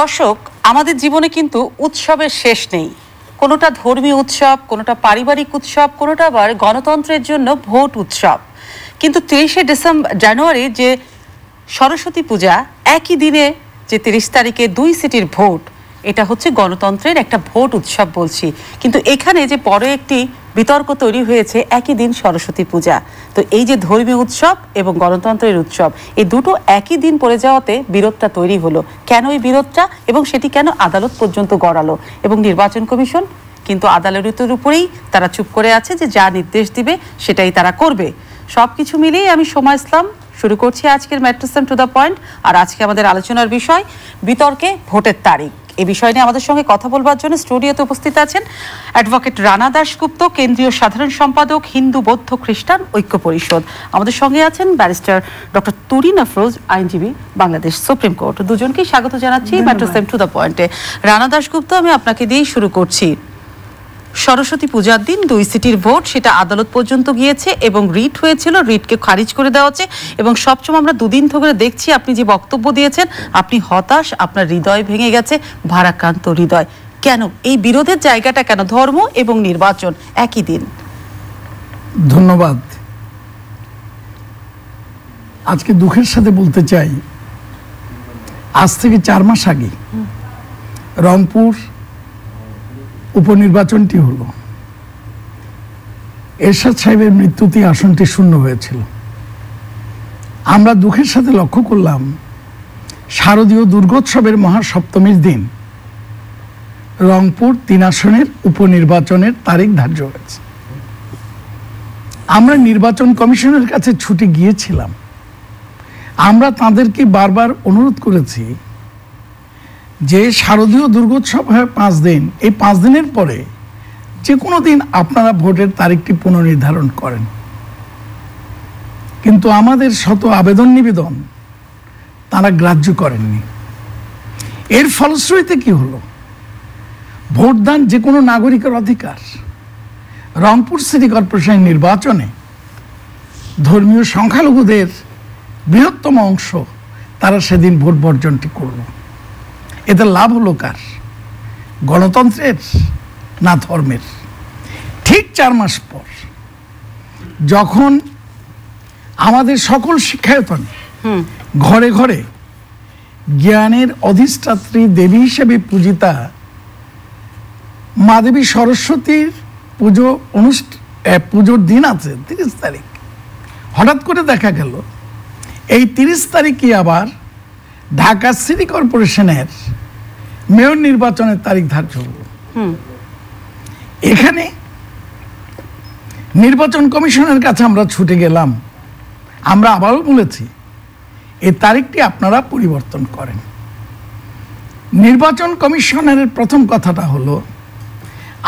দর্শক আমাদের জীবনে কিন্তু উৎসবের শেষ নেই কোনোটা ধর্মীয় উৎসব কোনোটা পারিবারিক উৎসব কোনোটা আবার গণতন্ত্রের জন্য ভোট উৎসব কিন্তু তেইশে ডিসেম্বর জানুয়ারি যে সরস্বতী পূজা একই দিনে যে তিরিশ তারিখে দুই সিটির ভোট এটা হচ্ছে গণতন্ত্রের একটা ভোট উৎসব বলছি কিন্তু এখানে যে বড় একটি বিতর্ক তৈরি হয়েছে একই দিন সরস্বতী পূজা তো এই যে ধর্মীয় উৎসব এবং গণতন্ত্রের উৎসব এই দুটো একই দিন পড়ে যাওয়াতে বিরোধটা তৈরি হলো কেন এই বিরোধটা এবং সেটি কেন আদালত পর্যন্ত গড়ালো এবং নির্বাচন কমিশন কিন্তু আদালতের উপরেই তারা চুপ করে আছে যে যা নির্দেশ দিবে সেটাই তারা করবে সব কিছু মিলিয়ে আমি সময় ইসলাম শুরু করছি আজকের ম্যাট্রিসম টু দ্য পয়েন্ট আর আজকে আমাদের আলোচনার বিষয় বিতর্কে ভোটের তারিখ এ বিষয় নিয়ে আমাদের সঙ্গে কথা বলবার জন্য স্টুডিওতে উপস্থিত আছেন অ্যাডভোকেট রানা দাসগুপ্ত কেন্দ্রীয় সাধারণ সম্পাদক হিন্দু বৌদ্ধ খ্রিস্টান ঐক্য পরিষদ আমাদের সঙ্গে আছেন ব্যারিস্টার ডক্টর তুরিন আফরোজ আইনজীবী বাংলাদেশ সুপ্রিম কোর্ট দুজনকেই স্বাগত জানাচ্ছি ম্যাট্রো সেম টু দ্য পয়েন্টে রানা দাসগুপ্ত আমি আপনাকে দিয়েই শুরু করছি সরস্বতী পূজার দিন দুই সিটির ভোট সেটা আদালত পর্যন্ত গিয়েছে এবং রিট হয়েছিল রিটকে খারিজ করে দেওয়া হচ্ছে এবং সবসময় আমরা দুদিন ধরে দেখছি আপনি যে বক্তব্য দিয়েছেন আপনি হতাশ আপনার হৃদয় ভেঙে গেছে ভারাক্রান্ত হৃদয় কেন এই বিরোধের জায়গাটা কেন ধর্ম এবং নির্বাচন একই দিন ধন্যবাদ আজকে দুঃখের সাথে বলতে চাই আজ থেকে চার মাস আগে রংপুর উপনির্বাচনটি হলো এরশাদ সাহেবের মৃত্যুতে আসনটি শূন্য হয়েছিল আমরা দুঃখের সাথে লক্ষ্য করলাম শারদীয় দুর্গোৎসবের মহাসপ্তমীর দিন রংপুর তিন আসনের উপনির্বাচনের তারিখ ধার্য হয়েছে আমরা নির্বাচন কমিশনের কাছে ছুটে গিয়েছিলাম আমরা তাদেরকে বারবার অনুরোধ করেছি যে শারদীয় দুর্গোৎসব হয় পাঁচ দিন এই পাঁচ দিনের পরে যে কোনো দিন আপনারা ভোটের তারিখটি পুনর্নির্ধারণ করেন কিন্তু আমাদের শত আবেদন নিবেদন তারা গ্রাহ্য করেননি এর ফলশ্রুতিতে কি হলো ভোটদান যে কোনো নাগরিকের অধিকার রংপুর সিটি কর্পোরেশন নির্বাচনে ধর্মীয় সংখ্যালঘুদের বৃহত্তম অংশ তারা সেদিন ভোট বর্জনটি করলো এতে লাভ হলো কার গণতন্ত্রের না ধর্মের ঠিক চার মাস পর যখন আমাদের সকল শিক্ষায়তন ঘরে ঘরে জ্ঞানের অধিষ্ঠাত্রী দেবী হিসেবে পূজিতা মা দেবী সরস্বতীর পুজো অনুষ্ঠান পুজোর দিন আছে তিরিশ তারিখ হঠাৎ করে দেখা গেল এই তিরিশ তারিখই আবার ঢাকা সিটি কর্পোরেশনের মেয়র নির্বাচনের তারিখ ধার্য হলো এখানে নির্বাচন কমিশনের কাছে আমরা ছুটে গেলাম আমরা আবারও বলেছি এই তারিখটি আপনারা পরিবর্তন করেন নির্বাচন কমিশনের প্রথম কথাটা হলো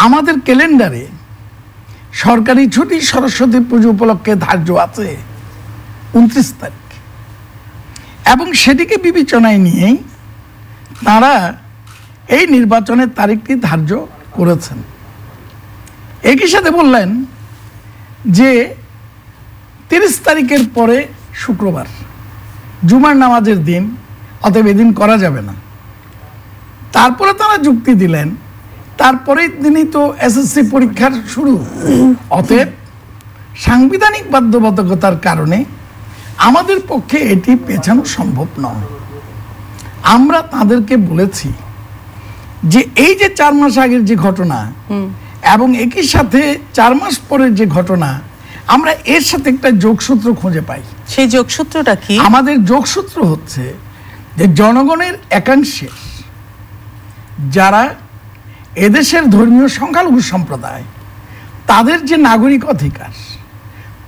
আমাদের ক্যালেন্ডারে সরকারি ছুটি সরস্বতী পুজো উপলক্ষে ধার্য আছে উনত্রিশ তারিখ এবং সেটিকে বিবেচনায় নিয়েই তারা এই নির্বাচনের তারিখটি ধার্য করেছেন একই সাথে বললেন যে তিরিশ তারিখের পরে শুক্রবার জুমার নামাজের দিন অতএব এদিন করা যাবে না তারপরে তারা যুক্তি দিলেন তারপরেই দিনই তো এসএসসি পরীক্ষার শুরু অতএব সাংবিধানিক বাধ্যবাধকতার কারণে আমাদের পক্ষে এটি পেছানো সম্ভব নয় আমরা তাদেরকে বলেছি যে এই যে চার মাস আগের যে ঘটনা এবং একই সাথে চার মাস পরের যে ঘটনা আমরা এর সাথে একটা যোগসূত্র খুঁজে পাই সেই যোগসূত্রটা কি আমাদের যোগসূত্র হচ্ছে যে জনগণের একাংশে যারা এদেশের ধর্মীয় সংখ্যালঘু সম্প্রদায় তাদের যে নাগরিক অধিকার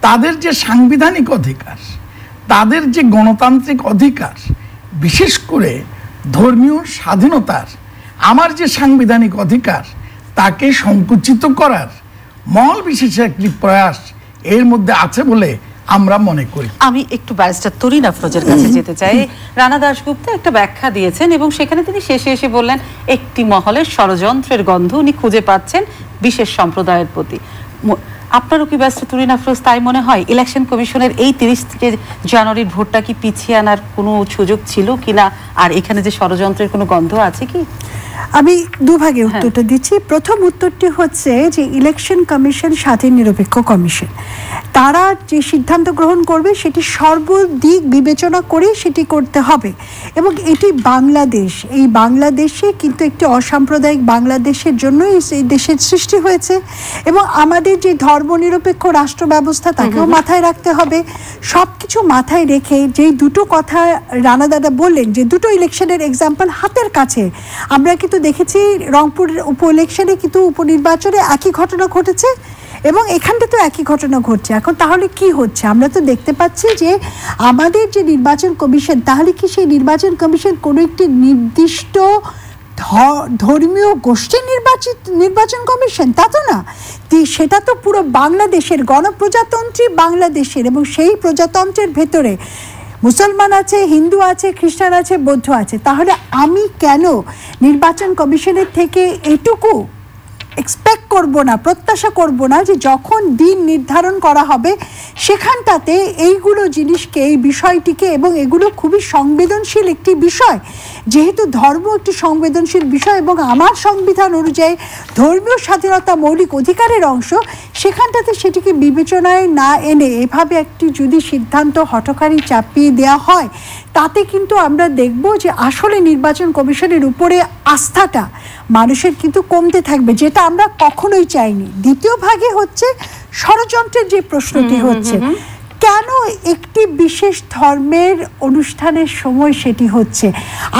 তাদের যে সাংবিধানিক অধিকার তাদের যে গণতান্ত্রিক অধিকার বিশেষ করে ধর্মীয় স্বাধীনতার আমার যে সাংবিধানিক অধিকার তাকে সংকুচিত করার মহল বিশেষ একটি প্রয়াস এর মধ্যে আছে বলে আমরা মনে করি আমি একটু ব্যারিস্টার তরিন আফরোজের কাছে যেতে চাই রানা দাশগুপ্ত একটা ব্যাখ্যা দিয়েছেন এবং সেখানে তিনি শেষে এসে বললেন একটি মহলের ষড়যন্ত্রের গন্ধ উনি খুঁজে পাচ্ছেন বিশেষ সম্প্রদায়ের প্রতি আপনারও কি ব্যস্ত তুরিন আফরোজ তাই মনে হয় ইলেকশন কমিশনের এই তিরিশ জানুয়ারির ভোটটা কি পিছিয়ে আনার কোনো সুযোগ ছিল কিনা আর এখানে যে ষড়যন্ত্রের কোনো গন্ধ আছে কি আমি দুভাগে হ্যাঁ। উত্তরটা দিচ্ছি প্রথম উত্তরটি হচ্ছে যে ইলেকশন কমিশন সাথে নিরপেক্ষ কমিশন তারা যে সিদ্ধান্ত গ্রহণ করবে সেটি সর্বদিক বিবেচনা করে সেটি করতে হবে এবং এটি বাংলাদেশ এই বাংলাদেশে কিন্তু একটি অসাম্প্রদায়িক বাংলাদেশের জন্য এই দেশের সৃষ্টি হয়েছে এবং আমাদের যে ধর্মনিরপেক্ষ রাষ্ট্র ব্যবস্থা তাকেও মাথায় রাখতে হবে সব কিছু মাথায় রেখে যেই দুটো কথা রানা দাদা বললেন যে দুটো ইলেকশনের এক্সাম্পল হাতের কাছে আমরা কি কিন্তু দেখেছি রংপুরের উপ ইলেকশনে কিন্তু উপনির্বাচনে একই ঘটনা ঘটেছে এবং এখানটা তো একই ঘটনা ঘটছে এখন তাহলে কি হচ্ছে আমরা তো দেখতে পাচ্ছি যে আমাদের যে নির্বাচন কমিশন তাহলে কি সেই নির্বাচন কমিশন কোনো একটি নির্দিষ্ট ধর্মীয় গোষ্ঠীর নির্বাচিত নির্বাচন কমিশন তা তো না সেটা তো পুরো বাংলাদেশের গণপ্রজাতন্ত্রী বাংলাদেশের এবং সেই প্রজাতন্ত্রের ভেতরে মুসলমান আছে হিন্দু আছে খ্রিস্টান আছে বৌদ্ধ আছে তাহলে আমি কেন নির্বাচন কমিশনের থেকে এটুকু এক্সপেক্ট করব না প্রত্যাশা করব না যে যখন দিন নির্ধারণ করা হবে সেখানটাতে এইগুলো জিনিসকে এই বিষয়টিকে এবং এগুলো খুবই সংবেদনশীল একটি বিষয় যেহেতু ধর্ম একটি সংবেদনশীল বিষয় এবং আমার সংবিধান অনুযায়ী ধর্মীয় স্বাধীনতা মৌলিক অধিকারের অংশ সেখানটাতে সেটিকে বিবেচনায় না এনে এভাবে একটি যদি সিদ্ধান্ত হটকারী চাপিয়ে দেওয়া হয় তাতে কিন্তু আমরা দেখব যে আসলে নির্বাচন কমিশনের উপরে আস্থাটা মানুষের কিন্তু কমতে থাকবে যেটা আমরা কখনোই চাইনি দ্বিতীয় ভাগে হচ্ছে ষড়যন্ত্রের যে প্রশ্নটি হচ্ছে কেন একটি বিশেষ ধর্মের অনুষ্ঠানের সময় সেটি হচ্ছে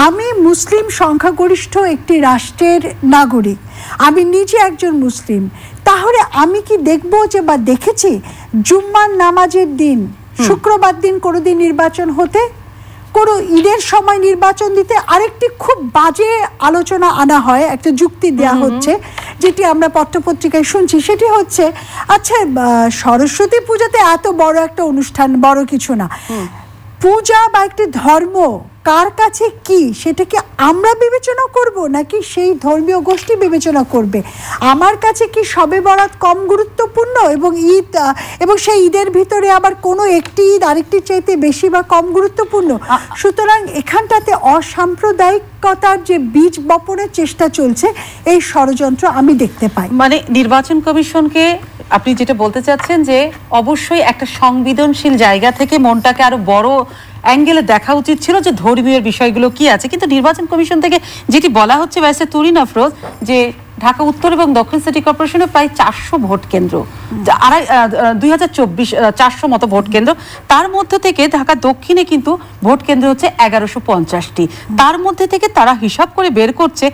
আমি মুসলিম সংখ্যাগরিষ্ঠ একটি রাষ্ট্রের নাগরিক আমি নিজে একজন মুসলিম তাহলে আমি কি দেখব যে বা দেখেছি জুম্মার নামাজের দিন শুক্রবার দিন কোনো দিন নির্বাচন হতে কোনো ঈদের সময় নির্বাচন দিতে আরেকটি খুব বাজে আলোচনা আনা হয় একটা যুক্তি দেয়া হচ্ছে যেটি আমরা পত্রপত্রিকায় শুনছি সেটি হচ্ছে আচ্ছা সরস্বতী পূজাতে এত বড় একটা অনুষ্ঠান বড় কিছু না পূজা বা একটি ধর্ম কার কাছে কি সেটাকে আমরা বিবেচনা করব নাকি সেই ধর্মীয় গোষ্ঠী বিবেচনা করবে আমার কাছে কি সবে বরাত কম গুরুত্বপূর্ণ এবং ঈদ এবং সেই ঈদের ভিতরে আবার কোনো একটি ঈদ আরেকটির চাইতে বেশি বা কম গুরুত্বপূর্ণ সুতরাং এখানটাতে অসাম্প্রদায়িকতার যে বীজ বপনের চেষ্টা চলছে এই ষড়যন্ত্র আমি দেখতে পাই মানে নির্বাচন কমিশনকে আপনি যেটা বলতে চাচ্ছেন যে অবশ্যই একটা সংবেদনশীল জায়গা থেকে মনটাকে আরো বড় অ্যাঙ্গেলে দেখা উচিত ছিল যে ধর্মীয় বিষয়গুলো কি আছে কিন্তু নির্বাচন কমিশন থেকে যেটি বলা হচ্ছে ব্যাসে তুরিন আফরোজ যে ঢাকা উত্তর এবং দক্ষিণ সিটি কর্পোরেশনে প্রায় চারশো ভোট কেন্দ্র আড়াই দুই হাজার চব্বিশ চারশো মতো ভোট কেন্দ্র তার মধ্যে থেকে ঢাকা দক্ষিণে কিন্তু ভোট কেন্দ্র হচ্ছে এগারোশো পঞ্চাশটি তার মধ্যে থেকে তারা হিসাব করে বের করছে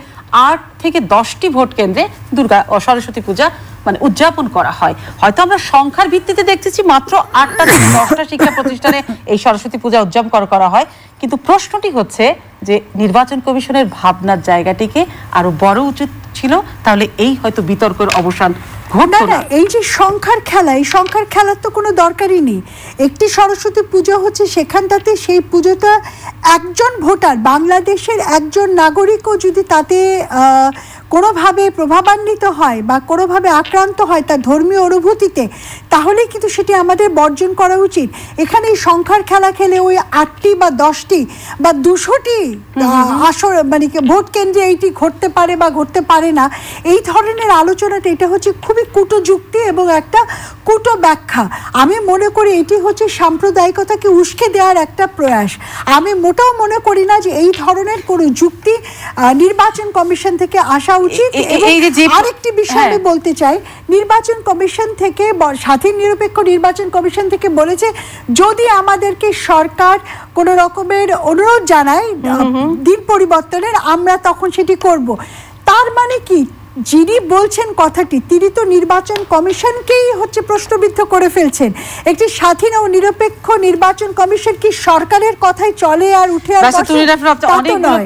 আট থেকে দশটি ভোট কেন্দ্রে দুর্গা সরস্বতী পূজা মানে উদযাপন করা হয় হয়তো আমরা সংখ্যার ভিত্তিতে দেখতেছি মাত্র আটটা থেকে দশটা শিক্ষা প্রতিষ্ঠানে এই সরস্বতী পূজা উদযাপন করা হয় কিন্তু প্রশ্নটি হচ্ছে যে নির্বাচন কমিশনের ভাবনার জায়গাটিকে আরো বড় উচিত ছিল তাহলে এই হয়তো বিতর্কের অবসান এই যে সংখ্যার খেলা এই সংখ্যার খেলার তো কোনো দরকারই নেই একটি সরস্বতী পুজো হচ্ছে সেখানটাতে সেই পুজোটা একজন ভোটার বাংলাদেশের একজন নাগরিকও যদি তাতে কোনোভাবে প্রভাবান্বিত হয় বা কোনোভাবে আক্রান্ত হয় তার ধর্মীয় অনুভূতিতে তাহলে কিন্তু সেটি আমাদের বর্জন করা উচিত এখানে এই সংখ্যার খেলা খেলে ওই আটটি বা দশটি বা দুশোটি আসর মানে ভোট কেন্দ্রে এইটি ঘটতে পারে বা ঘটতে পারে পারে না এই ধরনের আলোচনাটা এটা হচ্ছে খুবই কুটযুক্তি এবং একটা কুটো ব্যাখ্যা আমি মনে করি এটি হচ্ছে সাম্প্রদায়িকতাকে উস্কে দেওয়ার একটা প্রয়াস আমি মোটেও মনে করি না যে এই ধরনের কোনো যুক্তি নির্বাচন কমিশন থেকে আসা উচিত আরেকটি বিষয় আমি হ্যাঁ। বলতে চাই নির্বাচন কমিশন থেকে স্বাধীন নিরপেক্ষ নির্বাচন কমিশন থেকে বলেছে যদি আমাদেরকে সরকার কোনো রকমের অনুরোধ জানায় দিন পরিবর্তনের আমরা তখন সেটি করব তার মানে কি যিনি বলছেন কথাটি তিনি তো নির্বাচন কমিশনকেই হচ্ছে প্রশ্নবিদ্ধ করে ফেলছেন একটি স্বাধীন ও নিরপেক্ষ নির্বাচন কমিশন কি সরকারের কথাই চলে আর উঠে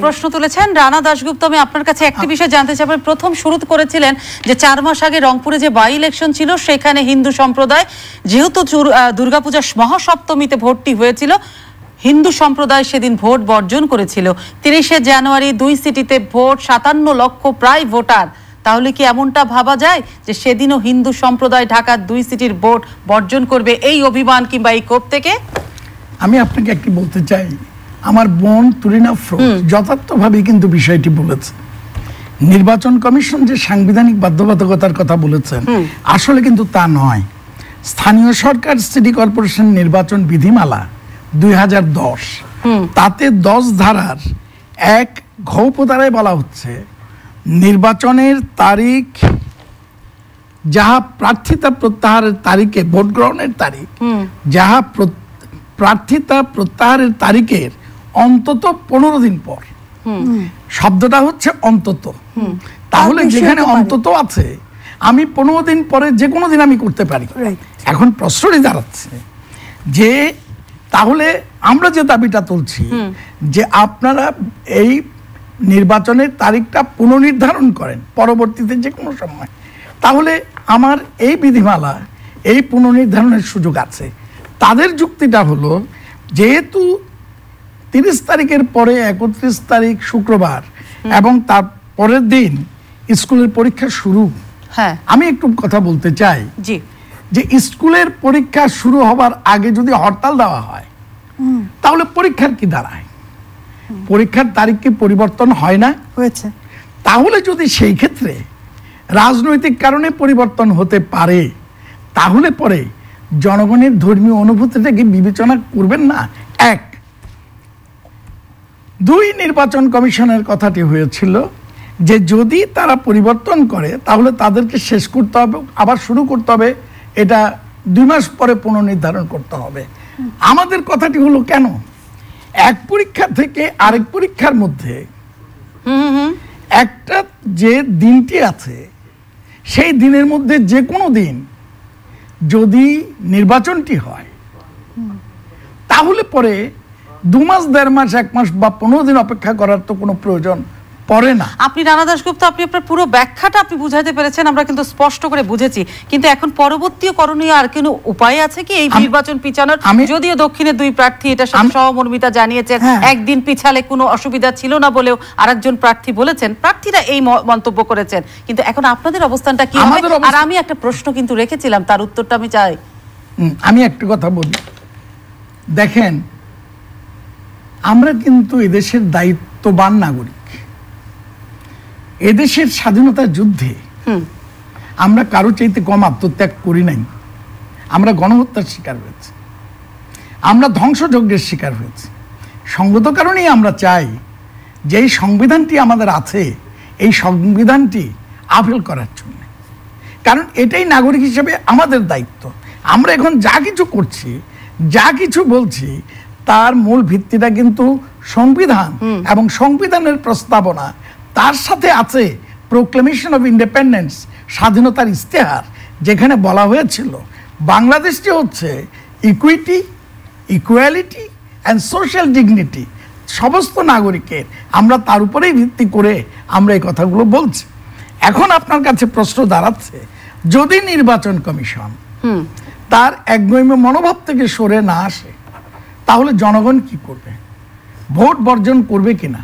প্রশ্ন তুলেছেন রানা দাশগুপ্ত আমি আপনার কাছে একটি বিষয় জানতে চাই প্রথম শুরু করেছিলেন যে চার মাস আগে রংপুরে যে বাই ইলেকশন ছিল সেখানে হিন্দু সম্প্রদায় যেহেতু দুর্গাপূজা মহাসপ্তমীতে ভর্তি হয়েছিল হিন্দু সম্প্রদায় সেদিন ভোট বর্জন করেছিল তিরিশে জানুয়ারি দুই সিটিতে ভোট সাতান্ন লক্ষ প্রায় ভোটার তাহলে কি এমনটা ভাবা যায় যে সেদিনও হিন্দু সম্প্রদায় ঢাকার দুই সিটির ভোট বর্জন করবে এই অভিমান কিংবা এই কোপ থেকে আমি আপনাকে একটি বলতে চাই আমার বোন তুরিনা ফ্রোজ যথার্থভাবে কিন্তু বিষয়টি বলেছে নির্বাচন কমিশন যে সাংবিধানিক বাধ্যবাধকতার কথা বলেছেন আসলে কিন্তু তা নয় স্থানীয় সরকার সিটি কর্পোরেশন নির্বাচন বিধিমালা দুই তাতে দশ ধারার এক ঘৌপধারায় বলা হচ্ছে নির্বাচনের তারিখ যাহা প্রার্থিতা প্রত্যাহারের তারিখে ভোট গ্রহণের তারিখ যাহা প্রার্থিতা প্রত্যাহারের তারিখের অন্তত পনেরো দিন পর শব্দটা হচ্ছে অন্তত তাহলে যেখানে অন্তত আছে আমি পনেরো দিন পরে যে কোনো দিন আমি করতে পারি এখন প্রশ্নটি দাঁড়াচ্ছে যে তাহলে আমরা যে দাবিটা তুলছি যে আপনারা এই নির্বাচনের তারিখটা পুনর্নির্ধারণ করেন পরবর্তীতে যে কোনো সময় তাহলে আমার এই বিধিমালা এই পুনর্নির্ধারণের সুযোগ আছে তাদের যুক্তিটা হলো যেহেতু তিরিশ তারিখের পরে একত্রিশ তারিখ শুক্রবার এবং তার পরের দিন স্কুলের পরীক্ষা শুরু হ্যাঁ আমি একটু কথা বলতে চাই জি যে স্কুলের পরীক্ষা শুরু হবার আগে যদি হরতাল দেওয়া হয় তাহলে পরীক্ষার কি দাঁড়ায় পরীক্ষার তারিখ কি পরিবর্তন হয় না হয়েছে তাহলে যদি সেই ক্ষেত্রে রাজনৈতিক কারণে পরিবর্তন হতে পারে তাহলে পরে জনগণের ধর্মীয় অনুভূতিটাকে বিবেচনা করবেন না এক দুই নির্বাচন কমিশনের কথাটি হয়েছিল যে যদি তারা পরিবর্তন করে তাহলে তাদেরকে শেষ করতে হবে আবার শুরু করতে হবে এটা দুই মাস পরে পুনর্নির্ধারণ করতে হবে আমাদের কথাটি হলো কেন এক পরীক্ষা থেকে আরেক পরীক্ষার মধ্যে একটা যে দিনটি আছে সেই দিনের মধ্যে যে কোনো দিন যদি নির্বাচনটি হয় তাহলে পরে দু মাস দেড় মাস এক মাস বা পনেরো দিন অপেক্ষা করার তো কোনো প্রয়োজন পড়ে না আপনি নানা দাশগুপ্ত আপনি আপনার পুরো ব্যাখ্যাটা আপনি বুঝাতে পেরেছেন আমরা কিন্তু স্পষ্ট করে বুঝেছি কিন্তু এখন পরবর্তী করণীয় আর কোনো উপায় আছে কি এই নির্বাচন পিছানোর যদিও দক্ষিণে দুই প্রার্থী এটা সহমর্মিতা জানিয়েছেন হ্যাঁ। একদিন পিছালে কোনো অসুবিধা ছিল না বলেও আরেকজন প্রার্থী বলেছেন প্রার্থীরা এই মন্তব্য করেছেন কিন্তু এখন আপনাদের অবস্থানটা কি হবে আর আমি একটা প্রশ্ন কিন্তু রেখেছিলাম তার উত্তরটা আমি চাই আমি একটা কথা বলি দেখেন আমরা কিন্তু এদেশের দায়িত্ববান নাগরিক এদেশের স্বাধীনতার যুদ্ধে আমরা কারো চাইতে কম আত্মত্যাগ করি নাই আমরা গণহত্যার শিকার হয়েছি আমরা ধ্বংসযজ্ঞের শিকার হয়েছি সঙ্গত কারণেই আমরা চাই যে এই সংবিধানটি আমাদের আছে এই সংবিধানটি আফেল করার জন্য কারণ এটাই নাগরিক হিসেবে আমাদের দায়িত্ব আমরা এখন যা কিছু করছি যা কিছু বলছি তার মূল ভিত্তিটা কিন্তু সংবিধান এবং সংবিধানের প্রস্তাবনা তার সাথে আছে প্রোক্লেমেশন অফ ইন্ডিপেন্ডেন্স স্বাধীনতার ইস্তেহার যেখানে বলা হয়েছিল বাংলাদেশটি হচ্ছে equity equality and social dignity সমস্ত নাগরিকের আমরা তার উপরেই ভিত্তি করে আমরা এই কথাগুলো বলছি এখন আপনার কাছে প্রশ্ন দাঁড়াচ্ছে যদি নির্বাচন কমিশন তার একগৈম্য মনোভাব থেকে সরে না আসে তাহলে জনগণ কি করবে ভোট বর্জন করবে কিনা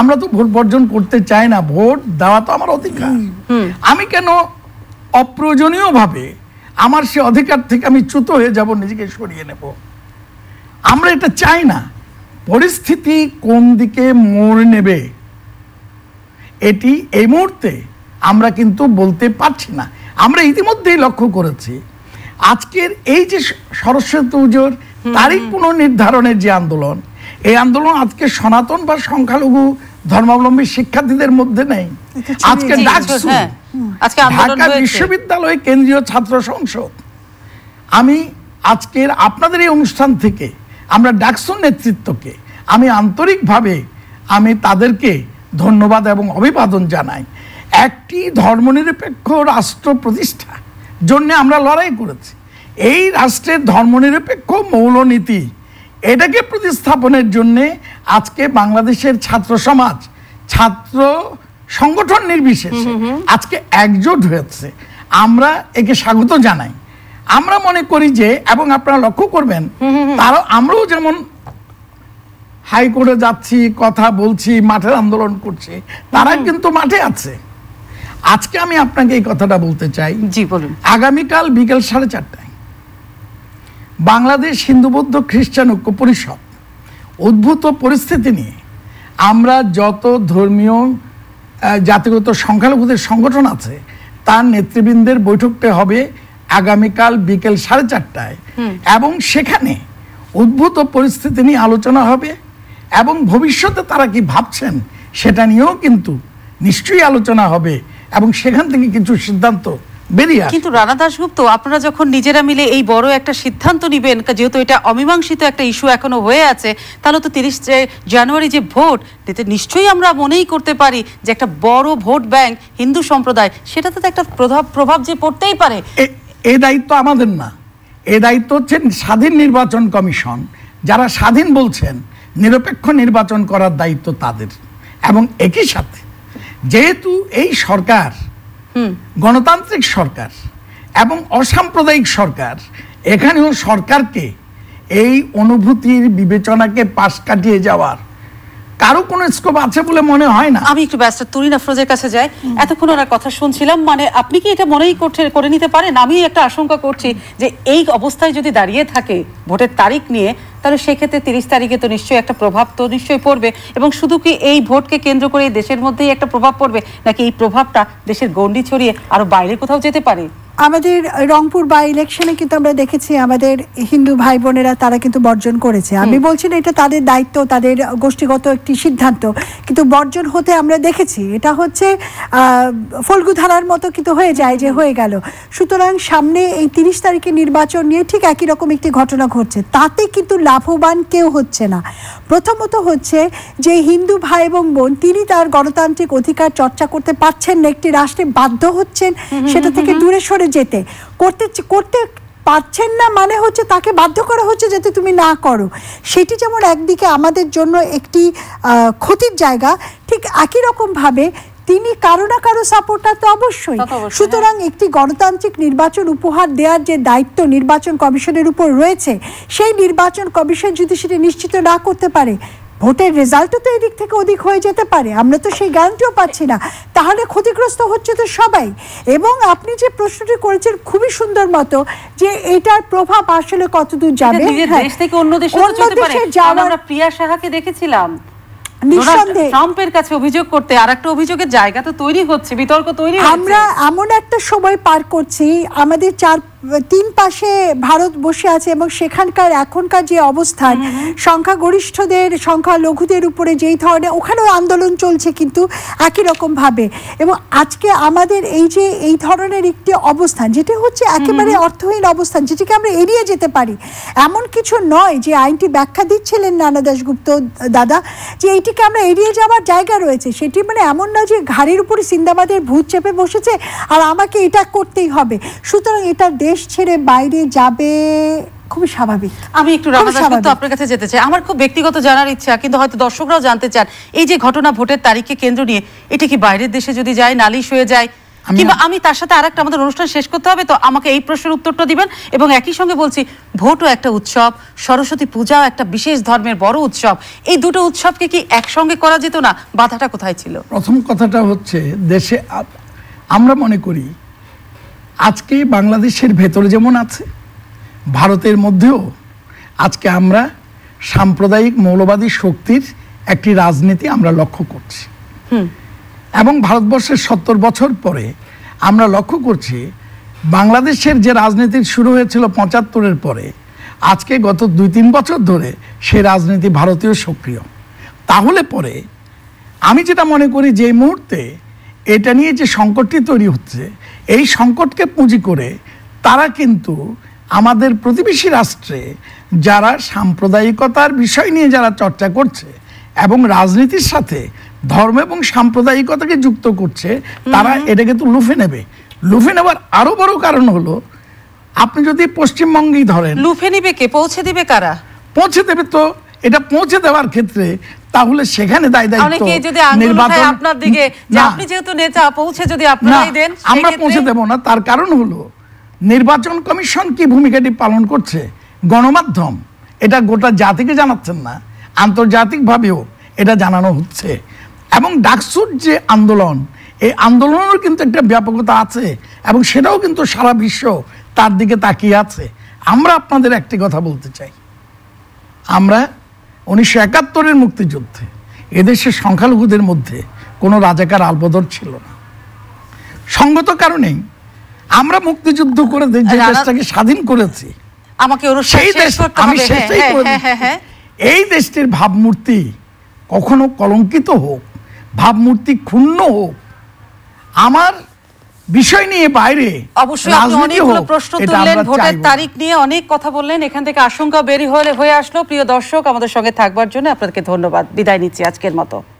আমরা তো ভোট বর্জন করতে চাই না ভোট দেওয়া তো আমার অধিকার আমি কেন অপ্রয়োজনীয়ভাবে আমার সে অধিকার থেকে আমি চ্যুত হয়ে যাব নিজেকে সরিয়ে নেব আমরা এটা চাই না পরিস্থিতি কোন দিকে মোড় নেবে এটি এই মুহূর্তে আমরা কিন্তু বলতে পারছি না আমরা ইতিমধ্যেই লক্ষ্য করেছি আজকের এই যে সরস্বতী পুজোর তারিখ পুনর্নির্ধারণের যে আন্দোলন এই আন্দোলন আজকে সনাতন বা সংখ্যালঘু ধর্মাবলম্বী শিক্ষার্থীদের মধ্যে নেই আজকে হ্যাঁ। ঢাকা বিশ্ববিদ্যালয় কেন্দ্রীয় ছাত্র সংসদ আমি আজকের আপনাদের এই অনুষ্ঠান থেকে আমরা ডাকসুন নেতৃত্বকে আমি আন্তরিকভাবে আমি তাদেরকে ধন্যবাদ এবং অভিবাদন জানাই একটি ধর্মনিরপেক্ষ রাষ্ট্র প্রতিষ্ঠা জন্য আমরা লড়াই করেছি এই রাষ্ট্রের ধর্মনিরপেক্ষ মৌলনীতি এটাকে প্রতিস্থাপনের জন্যে আজকে বাংলাদেশের ছাত্র সমাজ ছাত্র সংগঠন নির্বিশেষে আজকে একজোট হয়েছে আমরা একে স্বাগত জানাই আমরা মনে করি যে এবং আপনারা লক্ষ্য করবেন তারা আমরাও যেমন হাইকোর্টে যাচ্ছি কথা বলছি মাঠের আন্দোলন করছি তারা কিন্তু মাঠে আছে আজকে আমি আপনাকে এই কথাটা বলতে চাই জি বলুন আগামীকাল বিকেল সাড়ে চারটায় বাংলাদেশ হিন্দু বৌদ্ধ খ্রিস্টান ঐক্য পরিষদ উদ্ভূত পরিস্থিতি নিয়ে আমরা যত ধর্মীয় জাতিগত সংখ্যালঘুদের সংগঠন আছে তার নেতৃবৃন্দের বৈঠকটা হবে আগামীকাল বিকেল সাড়ে চারটায় এবং সেখানে উদ্ভূত পরিস্থিতি নিয়ে আলোচনা হবে এবং ভবিষ্যতে তারা কি ভাবছেন সেটা নিয়েও কিন্তু নিশ্চয়ই আলোচনা হবে এবং সেখান থেকে কিছু সিদ্ধান্ত বেরিয়ে কিন্তু রানা দাশগুপ্ত আপনারা যখন নিজেরা মিলে এই বড় একটা সিদ্ধান্ত নেবেন যেহেতু এটা অমীমাংসিত একটা ইস্যু এখনো হয়ে আছে তাহলে তো তিরিশ জানুয়ারি যে ভোট এতে নিশ্চয়ই আমরা মনেই করতে পারি যে একটা বড় ভোট ব্যাংক হিন্দু সম্প্রদায় সেটাতে তো একটা প্রভাব প্রভাব যে পড়তেই পারে এ দায়িত্ব আমাদের না এ দায়িত্ব হচ্ছে স্বাধীন নির্বাচন কমিশন যারা স্বাধীন বলছেন নিরপেক্ষ নির্বাচন করার দায়িত্ব তাদের এবং একই সাথে যেহেতু এই সরকার গণতান্ত্রিক সরকার এবং অসাম্প্রদায়িক সরকার এখানেও সরকারকে এই অনুভূতির বিবেচনাকে পাশ কাটিয়ে যাওয়ার কারো কোনো স্কোপ আছে বলে মনে হয় না আমি একটু ব্যস্ত তুরিন আফরোজের কাছে যাই এতক্ষণ ওনার কথা শুনছিলাম মানে আপনি কি এটা মনেই করছে করে নিতে পারেন আমি একটা আশঙ্কা করছি যে এই অবস্থায় যদি দাঁড়িয়ে থাকে ভোটের তারিখ নিয়ে তাহলে সেক্ষেত্রে তিরিশ তারিখে তো নিশ্চয়ই একটা প্রভাব তো নিশ্চয়ই পড়বে এবং শুধু কি এই ভোটকে কেন্দ্র করে দেশের মধ্যেই একটা প্রভাব পড়বে নাকি এই প্রভাবটা দেশের গণ্ডি ছড়িয়ে আরো বাইরে কোথাও যেতে পারে আমাদের রংপুর বা ইলেকশনে কিন্তু আমরা দেখেছি আমাদের হিন্দু ভাই বোনেরা তারা কিন্তু বর্জন করেছে আমি বলছি না এটা তাদের দায়িত্ব তাদের গোষ্ঠীগত একটি সিদ্ধান্ত কিন্তু বর্জন হতে আমরা দেখেছি এটা হচ্ছে ফল্গু ধারার মতো কিন্তু হয়ে যায় যে হয়ে গেল সুতরাং সামনে এই তিরিশ তারিখে নির্বাচন নিয়ে ঠিক একই রকম একটি ঘটনা ঘটছে তাতে কিন্তু লাভবান কেউ হচ্ছে না প্রথমত হচ্ছে যে হিন্দু ভাই এবং বোন তিনি তার গণতান্ত্রিক অধিকার চর্চা করতে পারছেন না একটি রাষ্ট্রে বাধ্য হচ্ছেন সেটা থেকে দূরে সরে যেতে করতে করতে পারছেন না মানে হচ্ছে তাকে বাধ্য করা হচ্ছে যাতে তুমি না করো সেটি যেমন একদিকে আমাদের জন্য একটি ক্ষতির জায়গা ঠিক একই রকমভাবে তিনি কারো না কারো সাপোর্টার তো অবশ্যই সুতরাং হ্যাঁ। একটি গণতান্ত্রিক নির্বাচন উপহার দেওয়ার যে দায়িত্ব নির্বাচন কমিশনের উপর রয়েছে সেই নির্বাচন কমিশন যদি সেটি নিশ্চিত না করতে পারে ভোটের রেজাল্টও তো এদিক থেকে ওদিক হয়ে যেতে পারে আমরা তো সেই গ্যারান্টিও পাচ্ছি না তাহলে ক্ষতিগ্রস্ত হচ্ছে তো সবাই এবং আপনি যে প্রশ্নটি করেছেন খুবই সুন্দর মতো যে এটার প্রভাব আসলে কতদূর যাবে হ্যাঁ। দেশ থেকে অন্য দেশে আমরা প্রিয়া সাহাকে দেখেছিলাম আমরা এমন একটা সময় পার করছি আমাদের চার তিন পাশে ভারত বসে আছে এবং সেখানকার এখনকার যে অবস্থান সংখ্যাগরিষ্ঠদের সংখ্যালঘুদের উপরে যেই ধরনের ওখানেও আন্দোলন চলছে কিন্তু একই রকমভাবে এবং আজকে আমাদের এই যে এই ধরনের একটি অবস্থান যেটি হচ্ছে একেবারে অর্থহীন অবস্থান যেটিকে আমরা এড়িয়ে যেতে পারি এমন কিছু নয় যে আইনটি ব্যাখ্যা দিচ্ছিলেন নানা দাসগুপ্ত দাদা যে এইটিকে আমরা এড়িয়ে যাওয়ার জায়গা রয়েছে সেটি মানে এমন না যে ঘাড়ির উপরে সিন্দাবাদের ভূত চেপে বসেছে আর আমাকে এটা করতেই হবে সুতরাং এটা দেশ দেশ ছেড়ে বাইরে যাবে খুবই স্বাভাবিক আমি একটু রামাদাস আপনার কাছে যেতে চাই আমার খুব ব্যক্তিগত জানার ইচ্ছা কিন্তু হয়তো দর্শকরাও জানতে চান এই যে ঘটনা ভোটের তারিখকে কেন্দ্র নিয়ে এটা কি বাইরের দেশে যদি যায় নালিশ হয়ে যায় কিংবা আমি তার সাথে আর একটা আমাদের অনুষ্ঠান শেষ করতে হবে তো আমাকে এই প্রশ্নের উত্তরটা দিবেন এবং একই সঙ্গে বলছি ভোটও একটা উৎসব সরস্বতী পূজাও একটা বিশেষ ধর্মের বড় উৎসব এই দুটো উৎসবকে কি একসঙ্গে করা যেত না বাধাটা কোথায় ছিল প্রথম কথাটা হচ্ছে দেশে আমরা মনে করি আজকে বাংলাদেশের ভেতরে যেমন আছে ভারতের মধ্যেও আজকে আমরা সাম্প্রদায়িক মৌলবাদী শক্তির একটি রাজনীতি আমরা লক্ষ্য করছি এবং ভারতবর্ষের সত্তর বছর পরে আমরা লক্ষ্য করছি বাংলাদেশের যে রাজনীতি শুরু হয়েছিল পঁচাত্তরের পরে আজকে গত দুই তিন বছর ধরে সে রাজনীতি ভারতীয় সক্রিয় তাহলে পরে আমি যেটা মনে করি যে মুহূর্তে এটা নিয়ে যে সংকটটি তৈরি হচ্ছে এই সংকটকে পুঁজি করে তারা কিন্তু আমাদের প্রতিবেশী রাষ্ট্রে যারা সাম্প্রদায়িকতার বিষয় নিয়ে যারা চর্চা করছে এবং রাজনীতির সাথে ধর্ম এবং সাম্প্রদায়িকতাকে যুক্ত করছে তারা এটা কিন্তু লুফে নেবে লুফে নেবার আরো বড় কারণ হলো আপনি যদি পশ্চিমবঙ্গেই ধরেন লুফে নিবে কে পৌঁছে দিবে কারা পৌঁছে দেবে তো এটা পৌঁছে দেওয়ার ক্ষেত্রে তাহলে সেখানে দায় দায়িত্ব আপনার দিকে আপনি যেহেতু নেতা পৌঁছে যদি আপনারাই দেন আমরা পৌঁছে দেব না তার কারণ হলো নির্বাচন কমিশন কি ভূমিকাটি পালন করছে গণমাধ্যম এটা গোটা জাতিকে জানাচ্ছেন না আন্তর্জাতিকভাবেও এটা জানানো হচ্ছে এবং ডাকসুর যে আন্দোলন এই আন্দোলনের কিন্তু একটা ব্যাপকতা আছে এবং সেটাও কিন্তু সারা বিশ্ব তার দিকে তাকিয়ে আছে আমরা আপনাদের একটি কথা বলতে চাই আমরা উনিশশো একাত্তরের মুক্তিযুদ্ধে এদেশের সংখ্যালঘুদের মধ্যে কোনো রাজাকার আলবদর ছিল না সঙ্গত কারণেই আমরা মুক্তিযুদ্ধ করে যে দেশটাকে স্বাধীন করেছি আমাকে সেই দেশ আমি হ্যাঁ, হ্যাঁ, হ্যাঁ, এই দেশটির ভাবমূর্তি কখনো কলঙ্কিত হোক ভাবমূর্তি ক্ষুণ্ণ হোক আমার বিষয় নিয়ে বাইরে অবশ্যই আপনি অনেকগুলো প্রশ্ন তুললেন ভোটের তারিখ নিয়ে অনেক কথা বললেন এখান থেকে আশঙ্কা বেরি হয়ে আসলো প্রিয় দর্শক আমাদের সঙ্গে থাকবার জন্য আপনাদেরকে ধন্যবাদ বিদায় নিচ্ছি আজকের মতো